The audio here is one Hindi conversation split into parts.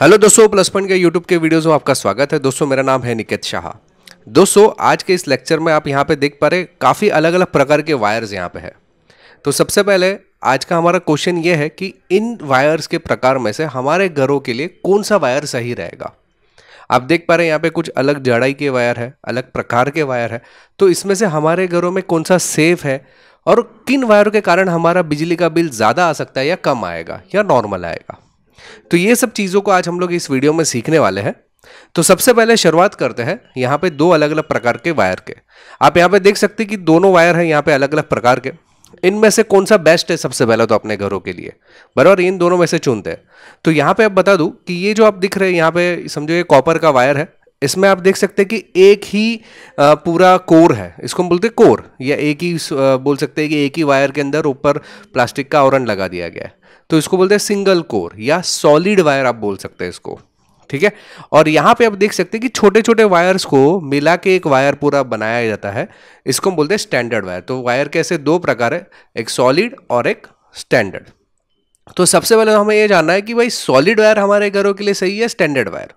हेलो दोस्तों प्लस पॉइंट के यूट्यूब के वीडियोस में आपका स्वागत है दोस्तों मेरा नाम है निकेत शाह दोस्तों आज के इस लेक्चर में आप यहाँ पे देख पा रहे काफ़ी अलग अलग प्रकार के वायर्स यहाँ पे है तो सबसे पहले आज का हमारा क्वेश्चन ये है कि इन वायर्स के प्रकार में से हमारे घरों के लिए कौन सा वायर सही रहेगा आप देख पा रहे हैं यहाँ पे कुछ अलग जड़ाई के वायर है अलग प्रकार के वायर है तो इसमें से हमारे घरों में कौन सा सेफ है और किन वायरों के कारण हमारा बिजली का बिल ज़्यादा आ सकता है या कम आएगा या नॉर्मल आएगा तो ये सब चीज़ों को आज हम लोग इस वीडियो में सीखने वाले हैं तो सबसे पहले शुरुआत करते हैं यहाँ पे दो अलग अलग प्रकार के वायर के आप यहाँ पे देख सकते हैं कि दोनों वायर हैं यहाँ पे अलग अलग प्रकार के इनमें से कौन सा बेस्ट है सबसे पहले तो अपने घरों के लिए बराबर इन दोनों में से चुनते हैं तो यहाँ पे आप बता दूँ कि ये जो आप दिख रहे हैं यहाँ पे समझो ये कॉपर का वायर है इसमें आप देख सकते हैं कि एक ही पूरा कोर है इसको हम बोलते हैं कोर या एक ही बोल सकते हैं कि एक ही वायर के अंदर ऊपर प्लास्टिक का आवरण लगा दिया गया है तो इसको बोलते हैं सिंगल कोर या सॉलिड वायर आप बोल सकते हैं इसको ठीक है और यहाँ पे आप देख सकते हैं कि छोटे छोटे वायर्स को मिला के एक वायर पूरा बनाया जाता है इसको हम बोलते हैं स्टैंडर्ड वायर तो वायर कैसे दो प्रकार है एक सॉलिड और एक स्टैंडर्ड तो सबसे पहले तो हमें यह जानना है कि भाई सॉलिड वायर हमारे घरों के लिए सही है स्टैंडर्ड वायर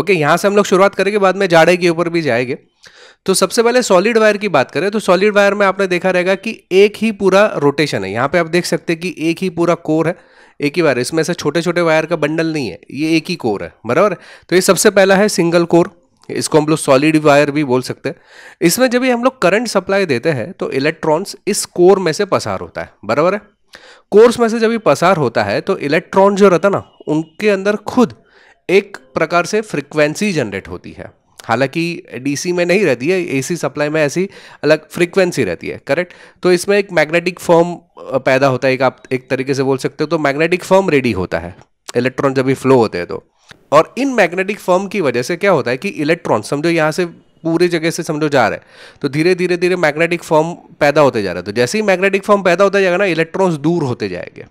ओके यहाँ से हम लोग शुरुआत करेंगे बाद में जाड़े के ऊपर भी जाएंगे तो सबसे पहले सॉलिड वायर की बात करें तो सॉलिड वायर में आपने देखा रहेगा कि एक ही पूरा रोटेशन है यहाँ पे आप देख सकते हैं कि एक ही पूरा कोर है एक ही वायर इसमें से छोटे छोटे वायर का बंडल नहीं है ये एक ही कोर है बराबर तो ये सबसे पहला है सिंगल कोर इसको हम लोग सॉलिड वायर भी बोल सकते हैं इसमें जब भी हम लोग करंट सप्लाई देते हैं तो इलेक्ट्रॉन्स इस कोर में से पसार होता है बराबर है कोर्स में से जब भी पसार होता है तो इलेक्ट्रॉन जो रहता ना उनके अंदर खुद एक प्रकार से फ्रिक्वेंसी जनरेट होती है हालांकि डीसी में नहीं रहती है एसी सप्लाई में ऐसी अलग फ्रीक्वेंसी रहती है करेक्ट तो इसमें एक मैग्नेटिक फॉर्म पैदा होता है एक आप एक तरीके से बोल सकते हो तो मैग्नेटिक फॉर्म रेडी होता है इलेक्ट्रॉन जब भी फ्लो होते हैं तो और इन मैग्नेटिक फॉर्म की वजह से क्या होता है कि इलेक्ट्रॉन समझो यहाँ से पूरी जगह से समझो जा रहा है तो धीरे धीरे धीरे मैग्नेटिक फॉर्म पैदा होते जा रहा है तो जैसे ही मैग्नेटिक फॉर्म पैदा होता जाएगा ना इलेक्ट्रॉन्स दूर होते जाएंगे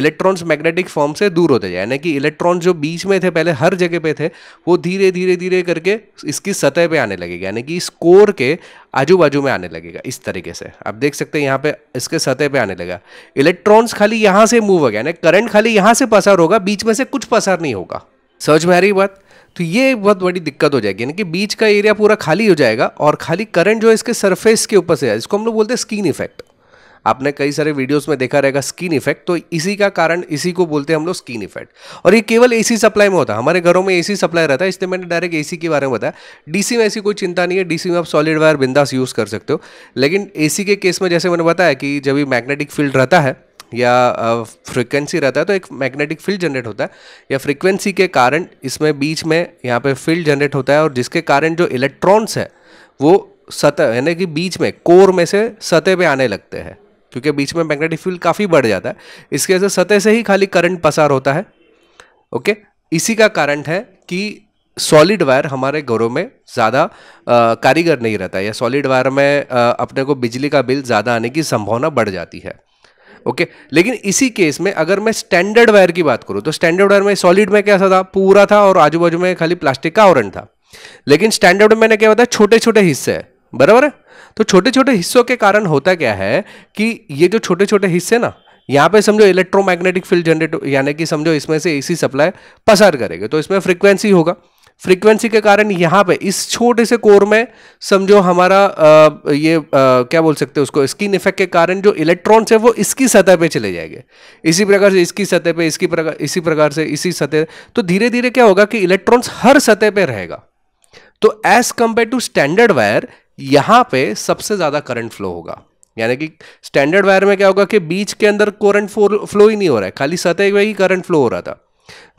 इलेक्ट्रॉन्स मैग्नेटिक फॉर्म से दूर होते जाए यानी कि इलेक्ट्रॉन्स जो बीच में थे पहले हर जगह पे थे वो धीरे धीरे धीरे करके इसकी सतह पे आने लगेगा यानी कि इस कोर के आजू बाजू में आने लगेगा इस तरीके से आप देख सकते हैं यहाँ पे इसके सतह पे आने लगा इलेक्ट्रॉन्स खाली यहाँ से मूव हो गया यानी करंट खाली यहाँ से पसार होगा बीच में से कुछ पसार नहीं होगा सर्च में आ रही बात तो ये बहुत बड़ी दिक्कत हो जाएगी यानी कि बीच का एरिया पूरा खाली हो जाएगा और खाली करंट जो है इसके सरफेस के ऊपर से जाए इसको हम लोग बोलते हैं स्किन इफेक्ट आपने कई सारे वीडियोस में देखा रहेगा स्किन इफेक्ट तो इसी का कारण इसी को बोलते हैं हम लोग स्किन इफेक्ट और ये केवल एसी सप्लाई में होता है हमारे घरों में एसी सप्लाई रहता है इसलिए मैंने डायरेक्ट एसी के बारे में बताया डीसी में ऐसी कोई चिंता नहीं है डीसी में आप सॉलिड वायर बिंदास यूज़ कर सकते हो लेकिन ए के केस में जैसे मैंने बताया कि जब भी मैग्नेटिक फील्ड रहता है या uh, रहता है तो एक मैग्नेटिक फील्ड जनरेट होता है या फ्रीक्वेंसी के कारण इसमें बीच में यहाँ पे फील्ड जनरेट होता है और जिसके कारण जो इलेक्ट्रॉन्स है वो सतह यानी कि बीच में कोर में से सतह पे आने लगते हैं क्योंकि बीच में मैग्नेटिक फील्ड काफ़ी बढ़ जाता है इसकी वजह से सतह से ही खाली करंट पसार होता है ओके इसी का कारण है कि सॉलिड वायर हमारे घरों में ज़्यादा कारीगर नहीं रहता या सॉलिड वायर में आ, अपने को बिजली का बिल ज़्यादा आने की संभावना बढ़ जाती है ओके लेकिन इसी केस में अगर मैं स्टैंडर्ड वायर की बात करूँ तो स्टैंडर्ड वायर में सॉलिड में कैसा था पूरा था और आजू बाजू में खाली प्लास्टिक का आवरण था लेकिन स्टैंडर्ड में मैंने क्या बताया छोटे छोटे हिस्से है बराबर है तो छोटे छोटे हिस्सों के कारण होता क्या है कि ये जो छोटे छोटे हिस्से ना यहाँ पे समझो इलेक्ट्रोमैग्नेटिक फील्ड जनरेट यानी कि समझो इसमें से एसी सप्लाई पसार करेगा तो इसमें फ्रीक्वेंसी होगा फ्रीक्वेंसी के कारण यहाँ पे इस छोटे से कोर में समझो हमारा आ, ये आ, क्या बोल सकते हैं उसको स्किन इफेक्ट के कारण जो इलेक्ट्रॉन्स है वो इसकी सतह पे चले जाएंगे इसी प्रकार से इसकी सतह पे इसकी प्रकार इसी प्रकार से इसी सतह तो धीरे धीरे क्या होगा कि इलेक्ट्रॉन्स हर सतह पर रहेगा तो as compare to standard wire यहाँ पे सबसे ज़्यादा करंट फ्लो होगा यानी कि स्टैंडर्ड वायर में क्या होगा कि बीच के अंदर करंट फ्लो ही नहीं हो रहा है खाली सतह में ही करंट फ्लो हो रहा था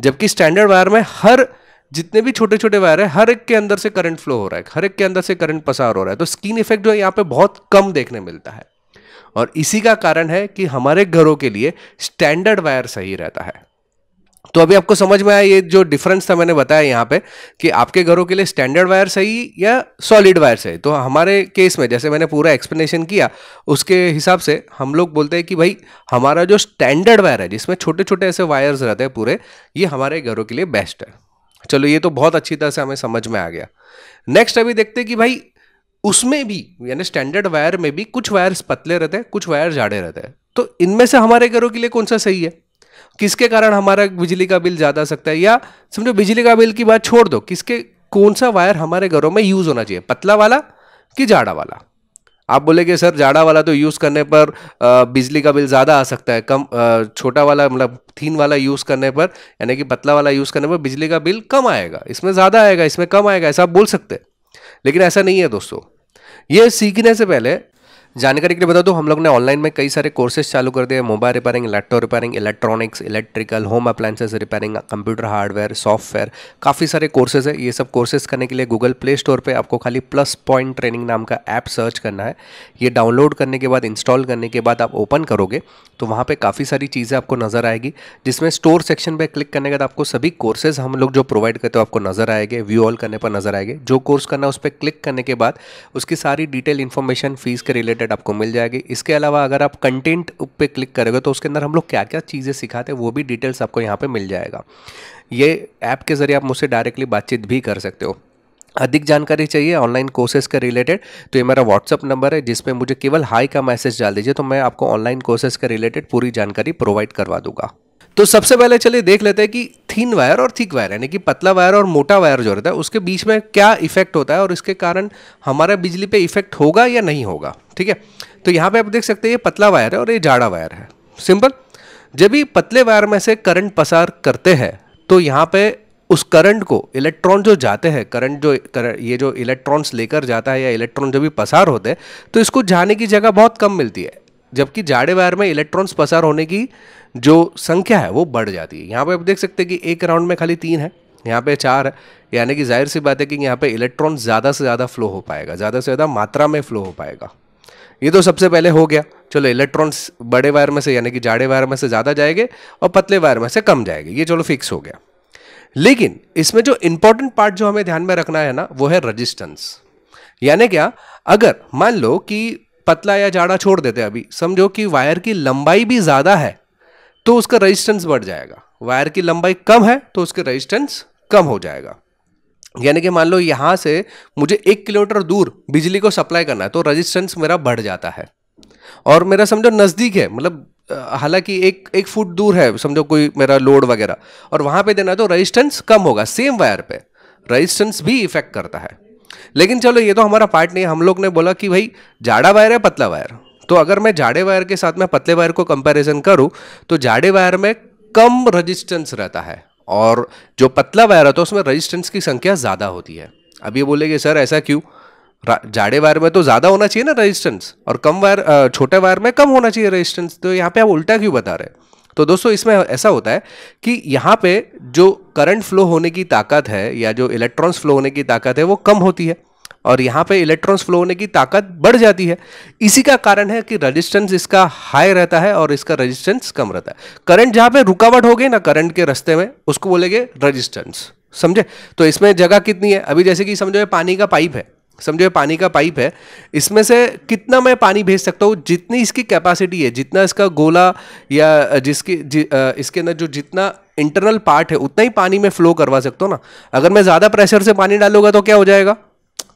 जबकि स्टैंडर्ड वायर में हर जितने भी छोटे छोटे वायर है हर एक के अंदर से करंट फ्लो हो रहा है हर एक के अंदर से करंट पसार हो रहा है तो स्किन इफेक्ट जो है यहाँ पे बहुत कम देखने मिलता है और इसी का कारण है कि हमारे घरों के लिए स्टैंडर्ड वायर सही रहता है तो अभी आपको समझ में आया ये जो डिफरेंस था मैंने बताया यहाँ पे कि आपके घरों के लिए स्टैंडर्ड वायर सही या सॉलिड वायर सही तो हमारे केस में जैसे मैंने पूरा एक्सप्लेनेशन किया उसके हिसाब से हम लोग बोलते हैं कि भाई हमारा जो स्टैंडर्ड वायर है जिसमें छोटे छोटे ऐसे वायर्स रहते हैं पूरे ये हमारे घरों के लिए बेस्ट है चलो ये तो बहुत अच्छी तरह से हमें समझ में आ गया नेक्स्ट अभी देखते हैं कि भाई उसमें भी यानी स्टैंडर्ड वायर में भी कुछ वायर्स पतले रहते हैं कुछ वायर जाड़े रहते हैं तो इनमें से हमारे घरों के लिए कौन सा सही है किसके कारण हमारा बिजली का बिल ज़्यादा आ सकता है या समझो बिजली का बिल की बात छोड़ दो किसके कौन सा वायर हमारे घरों में यूज़ होना चाहिए पतला वाला कि जाड़ा वाला आप बोलेंगे सर जाड़ा वाला तो यूज़ करने पर बिजली का बिल ज़्यादा आ सकता है कम छोटा वाला मतलब थीन वाला यूज़ करने पर यानी कि पतला वाला यूज़ करने पर बिजली का बिल कम आएगा इसमें ज़्यादा आएगा इसमें कम आएगा ऐसा आप बोल सकते हैं लेकिन ऐसा नहीं है दोस्तों ये सीखने से पहले जानकारी के लिए बता दो हम लोग ने ऑनलाइन में कई सारे कोर्सेज चालू कर दिए mobile repairing laptop repairing electronics electrical home appliances repairing computer hardware software काफ़ी सारे कोर्सेज है ये सब कोर्सेज करने के लिए गूगल प्ले स्टोर पर आपको खाली प्लस पॉइंट ट्रेनिंग नाम का ऐप सर्च करना है ये डाउनलोड करने के बाद इंस्टॉल करने के बाद आप ओपन करोगे तो वहाँ पर काफ़ी सारी चीज़ें आपको नज़र आएगी जिसमें स्टोर सेक्शन पर क्लिक करने के बाद आपको सभी कोर्सेज हम लोग जो प्रोवाइड करते हो आपको नज़र आएंगे व्यू ऑल करने पर नज़र आएंगे जो कोर्स करना है उस पर क्लिक करने के बाद उसकी सारी डिटेल इन्फॉर्मेशन फीस के रिलेटेड रिलेटेड आपको मिल जाएगी इसके अलावा अगर आप कंटेंट पे क्लिक करोगे तो उसके अंदर हम लोग क्या क्या चीज़ें सिखाते हैं वो भी डिटेल्स आपको यहाँ पर मिल जाएगा ये ऐप के ज़रिए आप मुझसे डायरेक्टली बातचीत भी कर सकते हो अधिक जानकारी चाहिए ऑनलाइन कोर्सेज के रिलेटेड तो ये मेरा व्हाट्सअप नंबर है जिसपे मुझे केवल हाई का मैसेज डाल दीजिए तो मैं आपको ऑनलाइन कोर्सेज के रिलेटेड पूरी जानकारी प्रोवाइड करवा दूंगा तो सबसे पहले चलिए देख लेते हैं कि थिन वायर और थिक वायर यानी कि पतला वायर और मोटा वायर जो रहता है उसके बीच में क्या इफेक्ट होता है और इसके कारण हमारा बिजली पे इफेक्ट होगा या नहीं होगा ठीक है तो यहाँ पे आप देख सकते हैं ये पतला वायर है और ये जाड़ा वायर है सिंपल जब भी पतले वायर में से करंट पसार करते हैं तो यहाँ पे उस करंट को इलेक्ट्रॉन जो जाते हैं करंट जो कर, ये जो इलेक्ट्रॉन्स लेकर जाता है या इलेक्ट्रॉन जब भी पसार होते हैं तो इसको जाने की जगह बहुत कम मिलती है जबकि जाड़े वायर में इलेक्ट्रॉन्स पसार होने की जो संख्या है वो बढ़ जाती है यहाँ पर आप देख सकते हैं कि एक राउंड में खाली तीन है यहाँ पे चार है यानी कि जाहिर सी बात है कि यहाँ पे इलेक्ट्रॉन ज़्यादा से ज़्यादा फ्लो हो पाएगा ज़्यादा से ज़्यादा मात्रा में फ्लो हो पाएगा ये तो सबसे पहले हो गया चलो इलेक्ट्रॉन्स बड़े वायर में से यानी कि जाड़े वायर में से ज़्यादा जाएंगे और पतले वायर में से कम जाएंगे ये चलो फिक्स हो गया लेकिन इसमें जो इम्पोर्टेंट पार्ट जो हमें ध्यान में रखना है ना वो है रजिस्टेंस यानी क्या अगर मान लो कि पतला या जाड़ा छोड़ देते अभी समझो कि वायर की लंबाई भी ज़्यादा है तो उसका रजिस्टेंस बढ़ जाएगा वायर की लंबाई कम है तो उसके रजिस्टेंस कम हो जाएगा यानी कि मान लो यहाँ से मुझे एक किलोमीटर दूर बिजली को सप्लाई करना है तो रजिस्टेंस मेरा बढ़ जाता है और मेरा समझो नज़दीक है मतलब हालांकि एक एक फुट दूर है समझो कोई मेरा लोड वगैरह और वहाँ पे देना है तो रजिस्टेंस कम होगा सेम वायर पे रजिस्टेंस भी इफेक्ट करता है लेकिन चलो ये तो हमारा पार्ट नहीं हम लोग ने बोला कि भाई जाड़ा वायर है पतला वायर तो अगर मैं जाड़े वायर के साथ में पतले वायर को कंपेरिजन करूँ तो जाड़े वायर में कम रजिस्टेंस रहता है और जो पतला वायर होता है उसमें रजिस्टेंस की संख्या ज़्यादा होती है अब ये बोलेंगे सर ऐसा क्यों जाड़े वायर में तो ज़्यादा होना चाहिए ना रेजिस्टेंस और कम वायर छोटे वायर में कम होना चाहिए रेजिस्टेंस तो यहाँ पे आप उल्टा क्यों बता रहे तो दोस्तों इसमें ऐसा होता है कि यहाँ पे जो करंट फ्लो होने की ताकत है या जो इलेक्ट्रॉन्स फ्लो होने की ताकत है वो कम होती है और यहाँ पे इलेक्ट्रॉन्स फ्लो होने की ताकत बढ़ जाती है इसी का कारण है कि रेजिस्टेंस इसका हाई रहता है और इसका रेजिस्टेंस कम रहता है करंट जहाँ पे रुकावट हो गई ना करंट के रास्ते में उसको बोलेंगे रेजिस्टेंस समझे तो इसमें जगह कितनी है अभी जैसे कि समझो पानी का पाइप है समझो पानी का पाइप है इसमें से कितना मैं पानी भेज सकता हूँ जितनी इसकी कैपेसिटी है जितना इसका गोला या जिसकी जि, इसके अंदर जो जितना इंटरनल पार्ट है उतना ही पानी में फ्लो करवा सकता हूँ ना अगर मैं ज़्यादा प्रेशर से पानी डालूंगा तो क्या हो जाएगा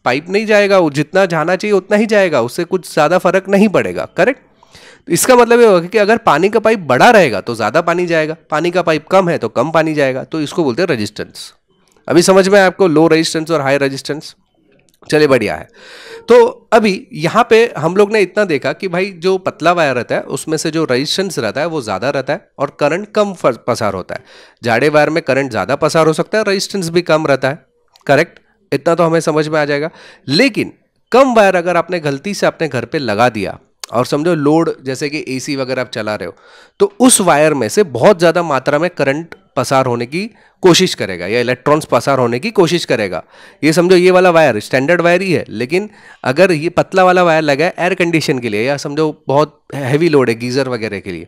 पाइप नहीं जाएगा वो जितना जाना चाहिए उतना ही जाएगा उससे कुछ ज़्यादा फर्क नहीं पड़ेगा करेक्ट तो इसका मतलब ये होगा कि अगर पानी का पाइप बड़ा रहेगा तो ज़्यादा पानी जाएगा पानी का पाइप कम है तो कम पानी जाएगा तो इसको बोलते हैं रजिस्टेंस अभी समझ में आपको लो रजिस्टेंस और हाई रजिस्टेंस चले बढ़िया है तो अभी यहाँ पे हम लोग ने इतना देखा कि भाई जो पतला वायर रहता है उसमें से जो रजिस्टेंस रहता है वो ज़्यादा रहता है और करंट कम पसार होता है जाड़े वायर में करंट ज़्यादा पसार हो सकता है रजिस्टेंस भी कम रहता है करेक्ट इतना तो हमें समझ में आ जाएगा लेकिन कम वायर अगर आपने गलती से अपने घर पे लगा दिया और समझो लोड जैसे कि एसी वगैरह आप चला रहे हो तो उस वायर में से बहुत ज़्यादा मात्रा में करंट पसार होने की कोशिश करेगा या इलेक्ट्रॉन्स पसार होने की कोशिश करेगा ये समझो ये वाला वायर स्टैंडर्ड वायर ही है लेकिन अगर ये पतला वाला वायर लगा है एयर कंडीशन के लिए या समझो बहुत हैवी लोड है गीज़र वगैरह के लिए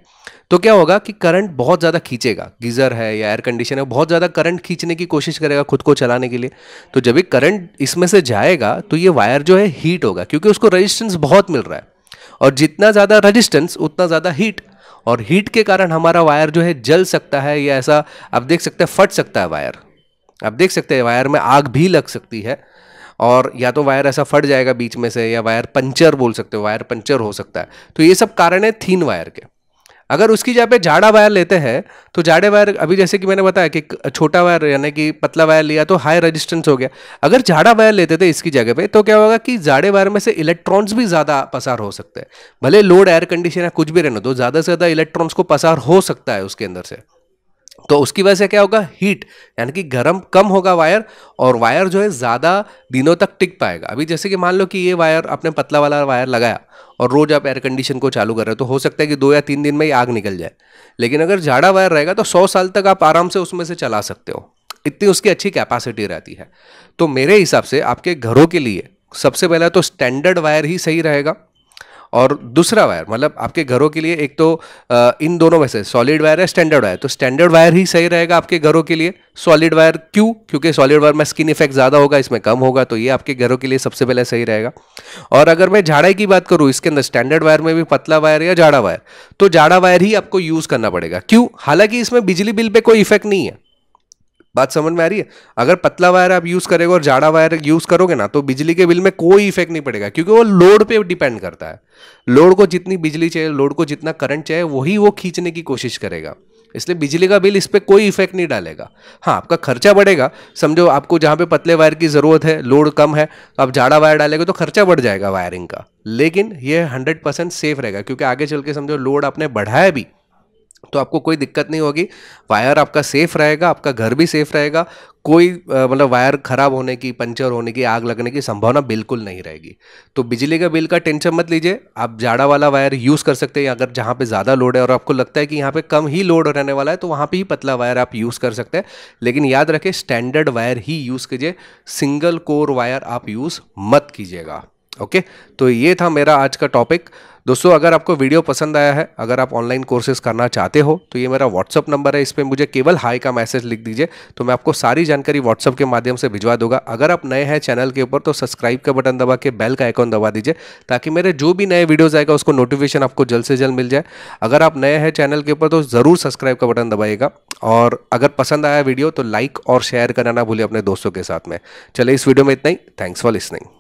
तो क्या होगा कि करंट बहुत ज़्यादा खींचेगा गीज़र है या एयर कंडीशन है बहुत ज़्यादा करंट खींचने की कोशिश करेगा खुद को चलाने के लिए तो जब एक करंट इसमें से जाएगा तो ये वायर जो है हीट होगा क्योंकि उसको रजिस्टेंस बहुत मिल रहा है और जितना ज़्यादा रजिस्टेंस उतना ज़्यादा हीट और हीट के कारण हमारा वायर जो है जल सकता है या ऐसा आप देख सकते हैं फट सकता है वायर आप देख सकते हैं वायर में आग भी लग सकती है और या तो वायर ऐसा फट जाएगा बीच में से या वायर पंचर बोल सकते हो वायर पंचर हो सकता है तो ये सब कारण है थीन वायर के अगर उसकी जगह पे जाड़ा वायर लेते हैं तो जाड़े वायर अभी जैसे कि मैंने बताया कि छोटा वायर यानी कि पतला वायर लिया तो हाई रेजिस्टेंस हो गया अगर जाड़ा वायर लेते थे इसकी जगह पे तो क्या होगा कि जाड़े वायर में से इलेक्ट्रॉन्स भी ज़्यादा पसार हो सकते हैं भले लोड एयर कंडीशन या कुछ भी रहने दो ज़्यादा से ज़्यादा इलेक्ट्रॉन्स को पसार हो सकता है उसके अंदर से तो उसकी वजह से क्या होगा हीट यानी कि गर्म कम होगा वायर और वायर जो है ज़्यादा दिनों तक टिक पाएगा अभी जैसे कि मान लो कि ये वायर आपने पतला वाला वायर लगाया और रोज़ आप एयर कंडीशन को चालू कर रहे हो तो हो सकता है कि दो या तीन दिन में ही आग निकल जाए लेकिन अगर झाड़ा वायर रहेगा तो सौ साल तक आप आराम से उसमें से चला सकते हो इतनी उसकी अच्छी कैपेसिटी रहती है तो मेरे हिसाब से आपके घरों के लिए सबसे पहला तो स्टैंडर्ड वायर ही सही रहेगा और दूसरा वायर मतलब आपके घरों के लिए एक तो इन दोनों में से सॉलिड वायर है स्टैंडर्ड वायर तो स्टैंडर्ड वायर ही सही रहेगा आपके घरों के लिए सॉलिड वायर क्यों क्योंकि सॉलिड वायर में स्किन इफेक्ट ज़्यादा होगा इसमें कम होगा तो ये आपके घरों के लिए सबसे पहले सही रहेगा और अगर मैं झाड़ाई की बात करूँ इसके अंदर स्टैंडर्ड वायर में भी पतला वायर या जाड़ा वायर तो जाड़ा वायर ही आपको यूज़ करना पड़ेगा क्यों हालांकि इसमें बिजली बिल पर कोई इफेक्ट नहीं है बात समझ में आ रही है अगर पतला वायर आप यूज़ करेगा और जाड़ा वायर यूज़ करोगे ना तो बिजली के बिल में कोई इफेक्ट नहीं पड़ेगा क्योंकि वो लोड पे डिपेंड करता है लोड को जितनी बिजली चाहिए लोड को जितना करंट चाहिए वही वो खींचने की कोशिश करेगा इसलिए बिजली का बिल इस पर कोई इफेक्ट नहीं डालेगा हाँ आपका खर्चा बढ़ेगा समझो आपको जहाँ पे पतले वायर की ज़रूरत है लोड कम है तो आप जाड़ा वायर डालेंगे तो खर्चा बढ़ जाएगा वायरिंग का लेकिन ये 100% सेफ रहेगा क्योंकि आगे चल के समझो लोड आपने बढ़ाया भी तो आपको कोई दिक्कत नहीं होगी वायर आपका सेफ रहेगा आपका घर भी सेफ रहेगा कोई मतलब वायर खराब होने की पंचर होने की आग लगने की संभावना बिल्कुल नहीं रहेगी तो बिजली का बिल का टेंशन मत लीजिए आप जाड़ा वाला वायर यूज़ कर सकते हैं अगर जहाँ पे ज़्यादा लोड है और आपको लगता है कि यहाँ पे कम ही लोड रहने वाला है तो वहाँ पे ही पतला वायर आप यूज़ कर सकते हैं लेकिन याद रखें स्टैंडर्ड वायर ही यूज़ कीजिए सिंगल कोर वायर आप यूज़ मत कीजिएगा ओके तो ये था मेरा आज का टॉपिक दोस्तों अगर आपको वीडियो पसंद आया है अगर आप ऑनलाइन कोर्सेज करना चाहते हो तो ये मेरा व्हाट्सअप नंबर है इस पर मुझे केवल हाई का मैसेज लिख दीजिए तो मैं आपको सारी जानकारी व्हाट्सअप के माध्यम से भिजवा दूंगा अगर आप नए हैं चैनल के ऊपर तो सब्सक्राइब का बटन दबा के बेल का आइकॉन दबा दीजिए ताकि मेरे जो भी नए वीडियोज़ आएगा उसको नोटिफिकेशन आपको जल्द से जल्द मिल जाए अगर आप नए हैं चैनल के ऊपर तो ज़रूर सब्सक्राइब का बटन दबाइएगा और अगर पसंद आया वीडियो तो लाइक और शेयर करना ना भूलिए अपने दोस्तों के साथ में चले इस वीडियो में इतना ही थैंक्स फॉर लिसनिंग